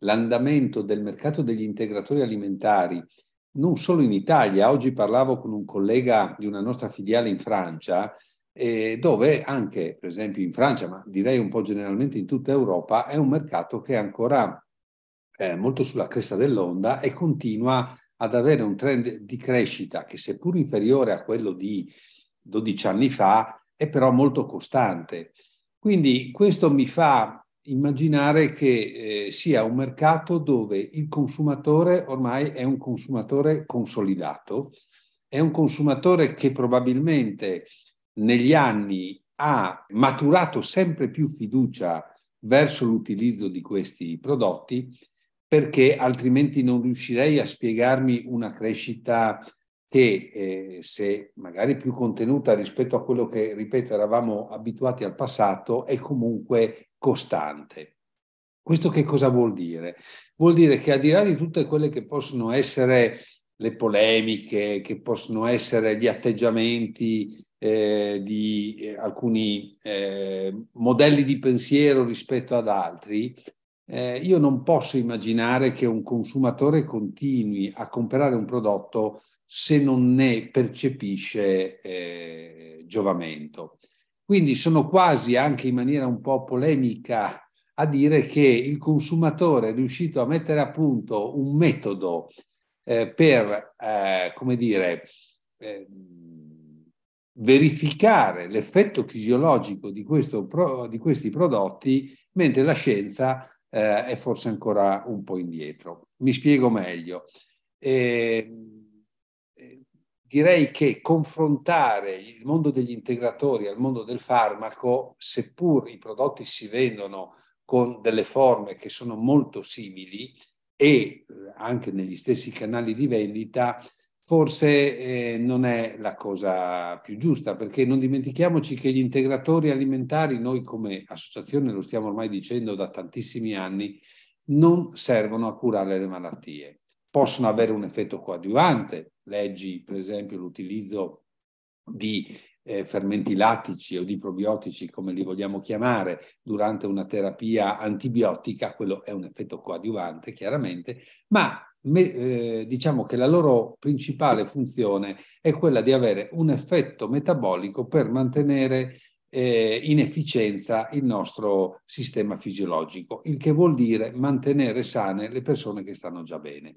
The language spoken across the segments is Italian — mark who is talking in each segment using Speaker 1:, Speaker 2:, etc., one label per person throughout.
Speaker 1: l'andamento del mercato degli integratori alimentari, non solo in Italia, oggi parlavo con un collega di una nostra filiale in Francia, eh, dove anche, per esempio, in Francia, ma direi un po' generalmente in tutta Europa, è un mercato che è ancora eh, molto sulla cresta dell'onda e continua ad avere un trend di crescita che, seppur inferiore a quello di 12 anni fa, è però molto costante. Quindi questo mi fa immaginare che eh, sia un mercato dove il consumatore ormai è un consumatore consolidato, è un consumatore che probabilmente negli anni ha maturato sempre più fiducia verso l'utilizzo di questi prodotti perché altrimenti non riuscirei a spiegarmi una crescita che eh, se magari più contenuta rispetto a quello che, ripeto, eravamo abituati al passato, è comunque costante. Questo che cosa vuol dire? Vuol dire che al di là di tutte quelle che possono essere le polemiche, che possono essere gli atteggiamenti eh, di eh, alcuni eh, modelli di pensiero rispetto ad altri, eh, io non posso immaginare che un consumatore continui a comprare un prodotto se non ne percepisce eh, giovamento. Quindi sono quasi anche in maniera un po' polemica a dire che il consumatore è riuscito a mettere a punto un metodo eh, per, eh, come dire, eh, verificare l'effetto fisiologico di, questo, di, questi prodotti, mentre la scienza eh, è forse ancora un po' indietro. Mi spiego meglio. Eh, direi che confrontare il mondo degli integratori al mondo del farmaco, seppur i prodotti si vendono con delle forme che sono molto simili e eh, anche negli stessi canali di vendita, forse eh, non è la cosa più giusta, perché non dimentichiamoci che gli integratori alimentari, noi come associazione lo stiamo ormai dicendo da tantissimi anni, non servono a curare le malattie possono avere un effetto coadiuvante, leggi per esempio l'utilizzo di eh, fermenti lattici o di probiotici, come li vogliamo chiamare, durante una terapia antibiotica, quello è un effetto coadiuvante chiaramente, ma me, eh, diciamo che la loro principale funzione è quella di avere un effetto metabolico per mantenere eh, in efficienza il nostro sistema fisiologico, il che vuol dire mantenere sane le persone che stanno già bene.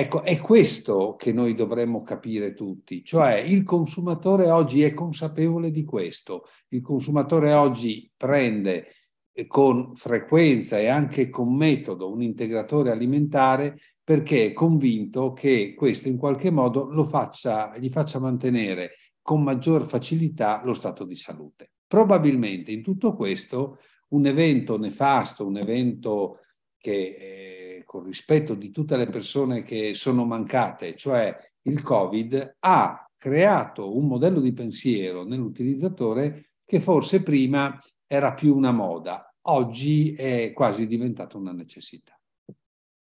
Speaker 1: Ecco, è questo che noi dovremmo capire tutti, cioè il consumatore oggi è consapevole di questo, il consumatore oggi prende eh, con frequenza e anche con metodo un integratore alimentare perché è convinto che questo in qualche modo faccia, gli faccia mantenere con maggior facilità lo stato di salute. Probabilmente in tutto questo un evento nefasto, un evento che... Eh, col ecco, rispetto di tutte le persone che sono mancate, cioè il Covid, ha creato un modello di pensiero nell'utilizzatore che forse prima era più una moda, oggi è quasi diventata una necessità.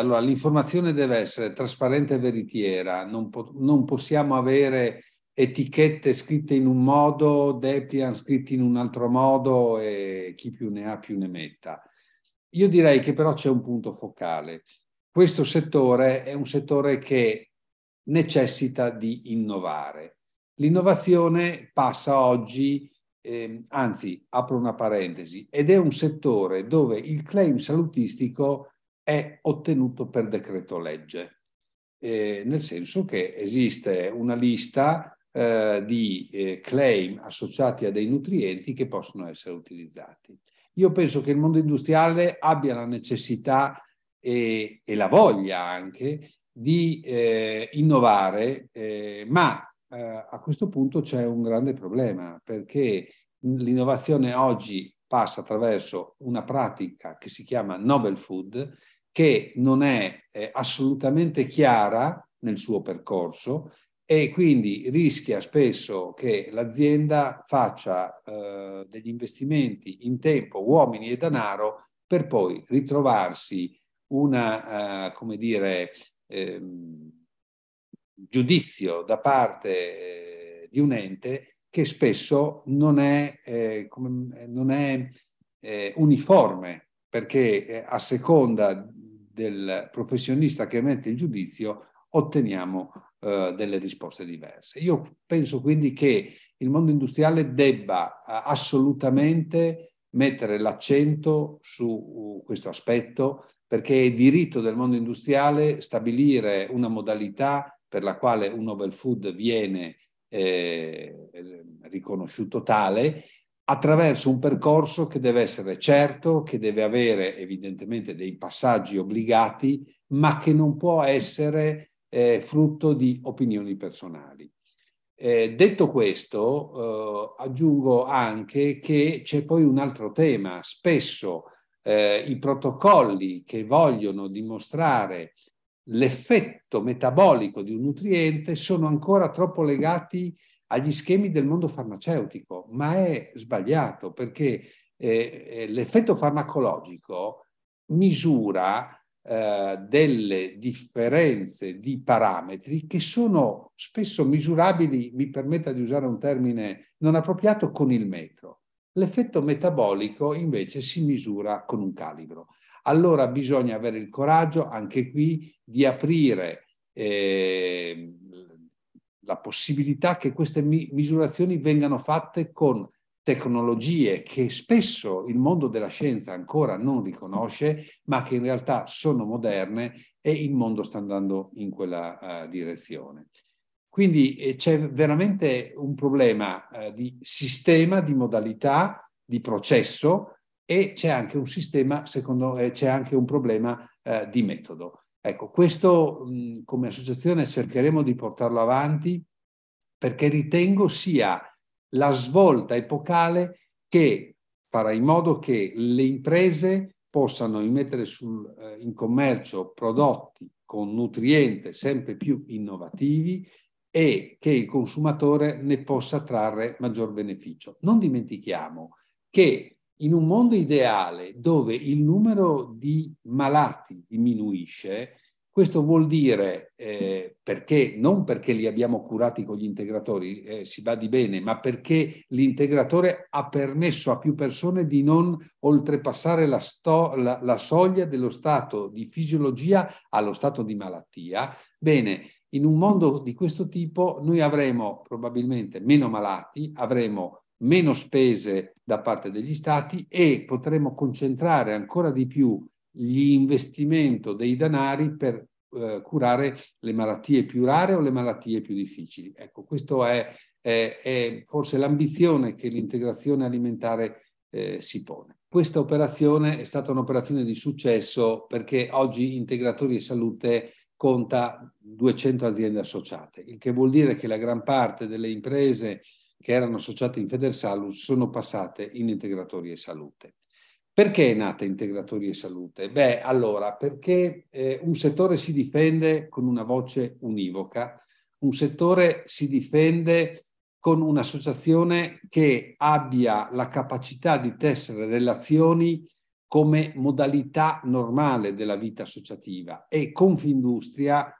Speaker 1: Allora, l'informazione deve essere trasparente e veritiera, non, po- non possiamo avere etichette scritte in un modo, depliant scritti in un altro modo e chi più ne ha più ne metta. Io direi che però c'è un punto focale. Questo settore è un settore che necessita di innovare. L'innovazione passa oggi, eh, anzi, apro una parentesi, ed è un settore dove il claim salutistico è ottenuto per decreto legge, eh, nel senso che esiste una lista eh, di eh, claim associati a dei nutrienti che possono essere utilizzati io penso che il mondo industriale abbia la necessità e, e la voglia anche di eh, innovare, eh, ma eh, a questo punto c'è un grande problema perché l'innovazione oggi passa attraverso una pratica che si chiama Nobel Food che non è eh, assolutamente chiara nel suo percorso e quindi rischia spesso che l'azienda faccia eh, degli investimenti in tempo, uomini e denaro, per poi ritrovarsi una, eh, come dire, eh, giudizio da parte eh, di un ente che spesso non è, eh, come, non è eh, uniforme, perché a seconda del professionista che emette il giudizio otteniamo eh, delle risposte diverse. Io penso quindi che il mondo industriale debba eh, assolutamente mettere l'accento su uh, questo aspetto perché è diritto del mondo industriale stabilire una modalità per la quale un novel food viene eh, riconosciuto tale attraverso un percorso che deve essere certo, che deve avere evidentemente dei passaggi obbligati, ma che non può essere eh, frutto di opinioni personali. Eh, detto questo, eh, aggiungo anche che c'è poi un altro tema. Spesso eh, i protocolli che vogliono dimostrare l'effetto metabolico di un nutriente sono ancora troppo legati agli schemi del mondo farmaceutico, ma è sbagliato perché eh, eh, l'effetto farmacologico misura eh, delle differenze di parametri che sono spesso misurabili, mi permetta di usare un termine non appropriato, con il metro. L'effetto metabolico invece si misura con un calibro. Allora bisogna avere il coraggio anche qui di aprire eh, la possibilità che queste misurazioni vengano fatte con tecnologie che spesso il mondo della scienza ancora non riconosce, ma che in realtà sono moderne e il mondo sta andando in quella uh, direzione. Quindi eh, c'è veramente un problema eh, di sistema, di modalità, di processo e c'è anche un sistema, secondo me, eh, c'è anche un problema eh, di metodo. Ecco, questo mh, come associazione cercheremo di portarlo avanti perché ritengo sia la svolta epocale che farà in modo che le imprese possano immettere sul, eh, in commercio prodotti con nutrienti sempre più innovativi e che il consumatore ne possa trarre maggior beneficio. Non dimentichiamo che in un mondo ideale dove il numero di malati diminuisce, questo vuol dire eh, perché, non perché li abbiamo curati con gli integratori, eh, si di bene, ma perché l'integratore ha permesso a più persone di non oltrepassare la, sto, la, la soglia dello stato di fisiologia allo stato di malattia. Bene, in un mondo di questo tipo noi avremo probabilmente meno malati, avremo meno spese da parte degli stati e potremo concentrare ancora di più gli investimento dei denari per eh, curare le malattie più rare o le malattie più difficili. Ecco, questa è, è, è, forse l'ambizione che l'integrazione alimentare eh, si pone. Questa operazione è stata un'operazione di successo perché oggi Integratori e Salute conta 200 aziende associate, il che vuol dire che la gran parte delle imprese che erano associate in Federsalus sono passate in Integratori e Salute. Perché è nata Integratori e Salute? Beh, allora, perché eh, un settore si difende con una voce univoca, un settore si difende con un'associazione che abbia la capacità di tessere relazioni come modalità normale della vita associativa e Confindustria,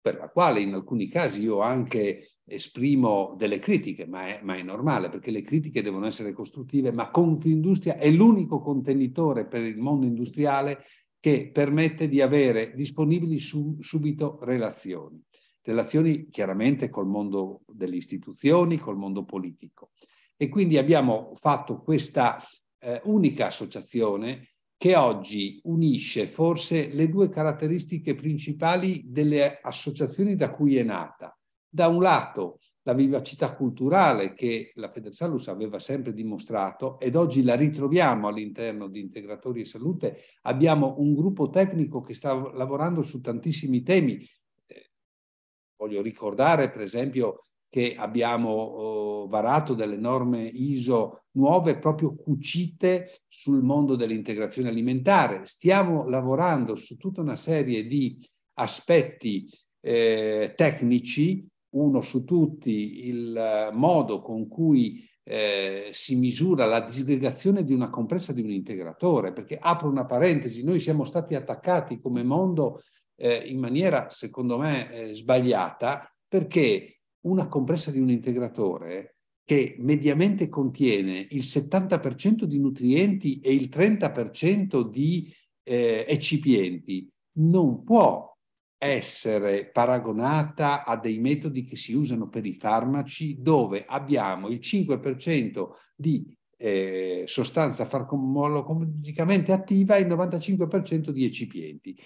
Speaker 1: per la quale in alcuni casi io ho anche esprimo delle critiche, ma è, ma è, normale perché le critiche devono essere costruttive, ma Confindustria è l'unico contenitore per il mondo industriale che permette di avere disponibili su, subito relazioni, relazioni chiaramente col mondo delle istituzioni, col mondo politico. E quindi abbiamo fatto questa eh, unica associazione che oggi unisce forse le due caratteristiche principali delle associazioni da cui è nata, da un lato la vivacità culturale che la Federsalus aveva sempre dimostrato ed oggi la ritroviamo all'interno di Integratori e Salute. Abbiamo un gruppo tecnico che sta lavorando su tantissimi temi. Eh, voglio ricordare, per esempio, che abbiamo oh, varato delle norme ISO nuove proprio cucite sul mondo dell'integrazione alimentare. Stiamo lavorando su tutta una serie di aspetti eh, tecnici uno su tutti, il eh, modo con cui eh, si misura la disgregazione di una compressa di un integratore, perché apro una parentesi, noi siamo stati attaccati come mondo eh, in maniera, secondo me, eh, sbagliata, perché una compressa di un integratore che mediamente contiene il 70% di nutrienti e il 30% di eh, eccipienti non può essere paragonata a dei metodi che si usano per i farmaci dove abbiamo il 5% di eh, sostanza farmacologicamente attiva e il 95% di eccipienti.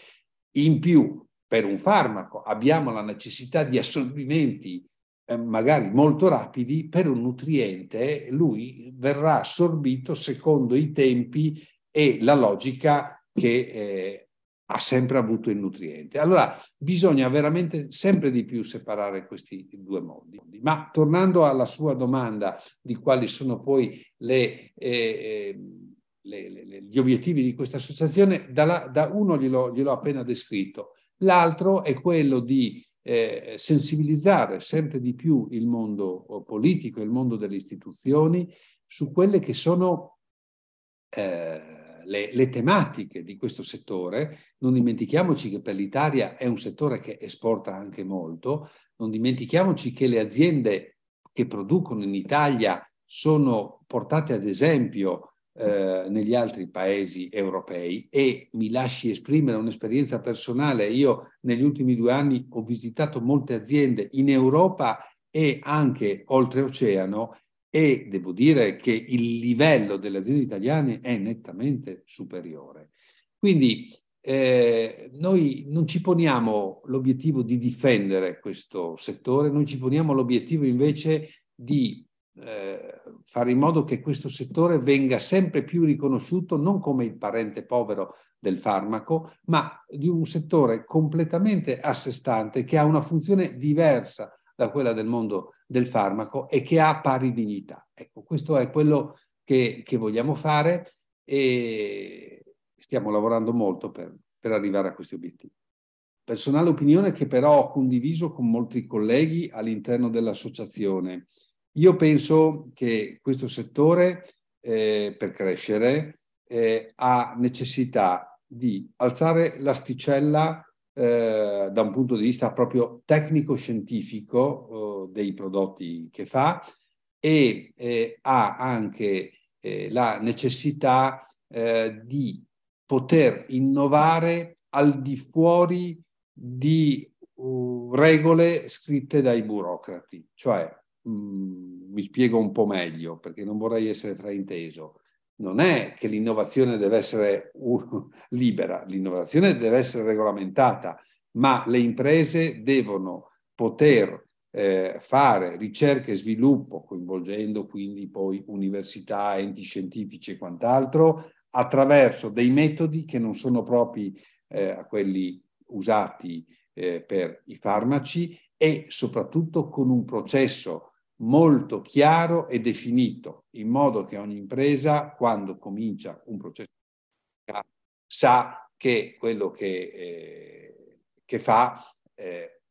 Speaker 1: In più, per un farmaco abbiamo la necessità di assorbimenti eh, magari molto rapidi, per un nutriente lui verrà assorbito secondo i tempi e la logica che eh, ha sempre avuto il nutriente. Allora bisogna veramente sempre di più separare questi due mondi. Ma tornando alla sua domanda di quali sono poi le, eh, eh le, le, gli obiettivi di questa associazione, da, da uno gliel'ho, gliel'ho, appena descritto, l'altro è quello di eh, sensibilizzare sempre di più il mondo eh, politico, il mondo delle istituzioni, su quelle che sono... Eh, le, le tematiche di questo settore. Non dimentichiamoci che per l'Italia è un settore che esporta anche molto, non dimentichiamoci che le aziende che producono in Italia sono portate ad esempio eh, negli altri paesi europei e mi lasci esprimere un'esperienza personale. Io negli ultimi due anni ho visitato molte aziende in Europa e anche oltreoceano e devo dire che il livello delle aziende italiane è nettamente superiore. Quindi eh, noi non ci poniamo l'obiettivo di difendere questo settore, noi ci poniamo l'obiettivo invece di eh, fare in modo che questo settore venga sempre più riconosciuto non come il parente povero del farmaco, ma di un settore completamente a sé stante che ha una funzione diversa da quella del mondo del farmaco e che ha pari dignità. Ecco, questo è quello che, che vogliamo fare e stiamo lavorando molto per, per arrivare a questi obiettivi. Personale opinione che però ho condiviso con molti colleghi all'interno dell'associazione. Io penso che questo settore eh, per crescere eh, ha necessità di alzare l'asticella eh, da un punto di vista proprio tecnico-scientifico eh, dei prodotti che fa e eh, ha anche eh, la necessità eh, di poter innovare al di fuori di uh, regole scritte dai burocrati. Cioè, mh, mm, mi spiego un po' meglio perché non vorrei essere frainteso non è che l'innovazione deve essere libera, l'innovazione deve essere regolamentata, ma le imprese devono poter eh, fare ricerca e sviluppo, coinvolgendo quindi poi università, enti scientifici e quant'altro, attraverso dei metodi che non sono propri eh, a quelli usati eh, per i farmaci e soprattutto con un processo molto chiaro e definito, in modo che ogni impresa, quando comincia un processo, sa che quello che, eh, che fa eh,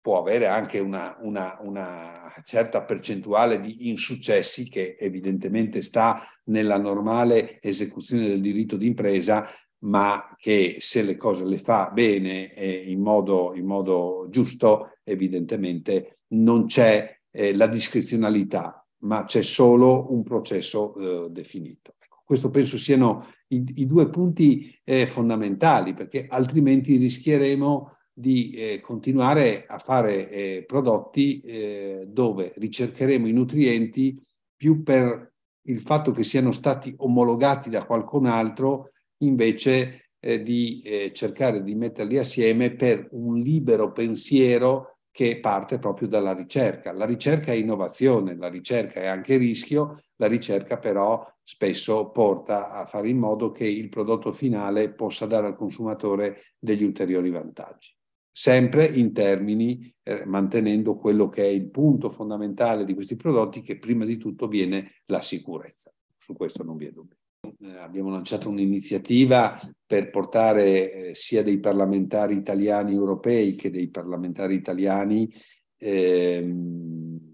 Speaker 1: può avere anche una, una, una, certa percentuale di insuccessi che evidentemente sta nella normale esecuzione del diritto d'impresa, ma che se le cose le fa bene e in modo, in modo giusto, evidentemente non c'è eh, la discrezionalità, ma c'è solo un processo eh, definito. Ecco, questo penso siano i, i due punti eh, fondamentali, perché altrimenti rischieremo di eh, continuare a fare eh, prodotti eh, dove ricercheremo i nutrienti più per il fatto che siano stati omologati da qualcun altro invece eh, di eh, cercare di metterli assieme per un libero pensiero che parte proprio dalla ricerca. La ricerca è innovazione, la ricerca è anche rischio, la ricerca però spesso porta a fare in modo che il prodotto finale possa dare al consumatore degli ulteriori vantaggi. Sempre in termini eh, mantenendo quello che è il punto fondamentale di questi prodotti, che prima di tutto viene la sicurezza. Su questo non vi è dubbio. Eh, abbiamo lanciato un'iniziativa per portare eh, sia dei parlamentari italiani europei che dei parlamentari italiani ehm,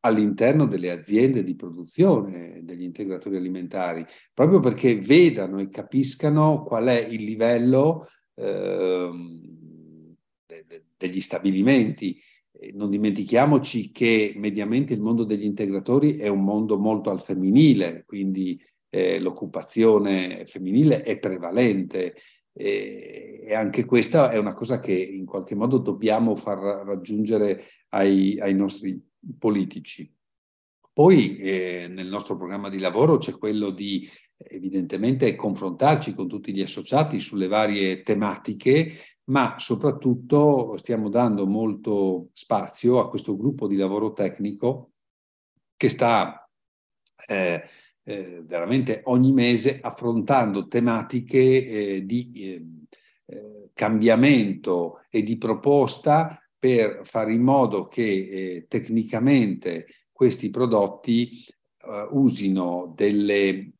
Speaker 1: all'interno delle aziende di produzione degli integratori alimentari, proprio perché vedano e capiscano qual è il livello ehm, de- de- degli stabilimenti. Non dimentichiamoci che mediamente il mondo degli integratori è un mondo molto al femminile, quindi eh, l'occupazione femminile è prevalente e, e, anche questa è una cosa che in qualche modo dobbiamo far raggiungere ai, ai nostri politici. Poi eh, nel nostro programma di lavoro c'è quello di evidentemente confrontarci con tutti gli associati sulle varie tematiche, ma soprattutto stiamo dando molto spazio a questo gruppo di lavoro tecnico che sta eh, eh, veramente ogni mese affrontando tematiche eh, di ehm, eh, cambiamento e di proposta per fare in modo che eh, tecnicamente questi prodotti eh, usino delle eh,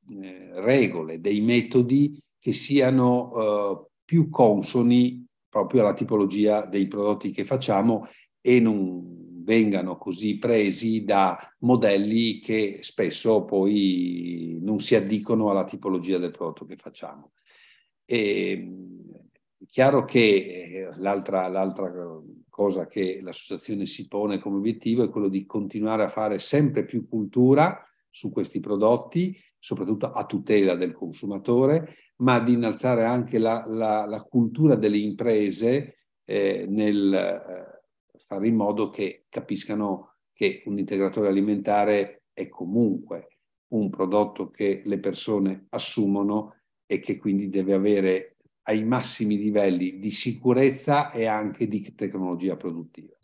Speaker 1: regole, dei metodi che siano più consoni proprio alla tipologia dei prodotti che facciamo e non, vengano così presi da modelli che spesso poi non si addicono alla tipologia del prodotto che facciamo. E, ehm, è chiaro che eh, l'altra, l'altra cosa che l'associazione si pone come obiettivo è quello di continuare a fare sempre più cultura su questi prodotti, soprattutto a tutela del consumatore, ma di innalzare anche la, la, la cultura delle imprese eh, nel, eh, fare in modo che capiscano che un integratore alimentare è comunque un prodotto che le persone assumono e che quindi deve avere ai massimi livelli di sicurezza e anche di tecnologia produttiva.